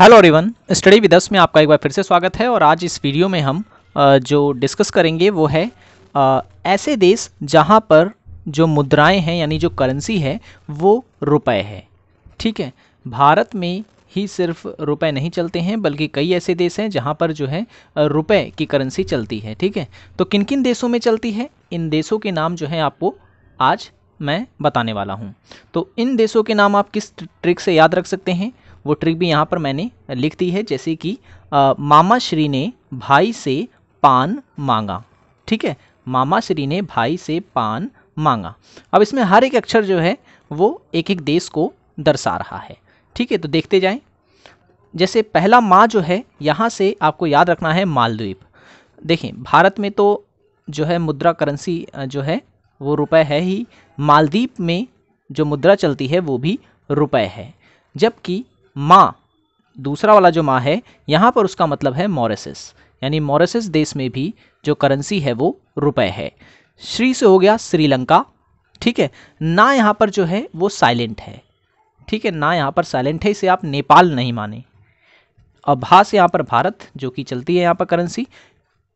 hello everyone study with us में आपका एक बार फिर से स्वागत है और आज इस वीडियो में हम जो डिस्कस करेंगे वो है ऐसे देश जहाँ पर जो मुद्राएं हैं यानी जो करेंसी है वो रुपए है ठीक है भारत में ही सिर्फ रुपए नहीं चलते हैं बल्कि कई ऐसे देश हैं जहाँ पर जो है रुपए की करेंसी चलती है ठीक है तो किन किन देशों में चलती है इन देशों के नाम जो है आपको आज मैं बताने वाला हूँ तो इन देशों के नाम आप किस ट्रिक से याद रख सकते हैं वो ट्रिक भी यहाँ पर मैंने लिख दी है जैसे कि मामा श्री ने भाई से पान मांगा ठीक है मामा श्री ने भाई से पान मांगा अब इसमें हर एक अक्षर जो है वो एक एक देश को दर्शा रहा है ठीक है तो देखते जाएं जैसे पहला माँ जो है यहाँ से आपको याद रखना है मालद्वीप देखें भारत में तो जो है मुद्रा करेंसी जो है वो रुपए है ही मालदीप में जो मुद्रा चलती है वो भी रुपए है जबकि माँ दूसरा वाला जो माँ है यहाँ पर उसका मतलब है मॉरिसिस यानी मॉरिसिस देश में भी जो करेंसी है वो रुपए है श्री से हो गया श्रीलंका ठीक है ना यहाँ पर जो है वो साइलेंट है ठीक है ना यहाँ पर साइलेंट है इसे आप नेपाल नहीं माने और भा से यहाँ पर भारत जो कि चलती है यहाँ पर करेंसी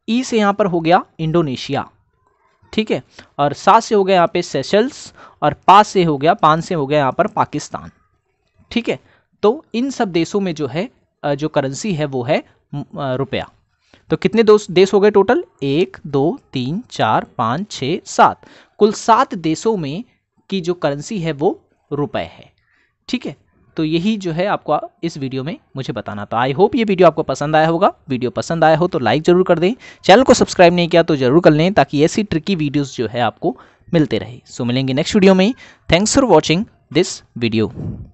ई से यहाँ पर हो गया इंडोनेशिया ठीक है और सा से हो गया यहाँ पे सेशल्स और पा से हो गया पान से हो गया यहाँ पर पाकिस्तान ठीक है तो इन सब देशों में जो है जो करेंसी है वो है रुपया तो कितने दो देश हो गए टोटल एक दो तीन चार पाँच छः सात कुल सात देशों में की जो करेंसी है वो रुपए है ठीक है तो यही जो है आपको इस वीडियो में मुझे बताना था आई होप ये वीडियो आपको पसंद आया होगा वीडियो पसंद आया हो तो लाइक ज़रूर कर दें चैनल को सब्सक्राइब नहीं किया तो ज़रूर कर लें ताकि ऐसी ट्रिकी वीडियोज़ जो है आपको मिलते रहे सो मिलेंगे नेक्स्ट वीडियो में thanks for watching this video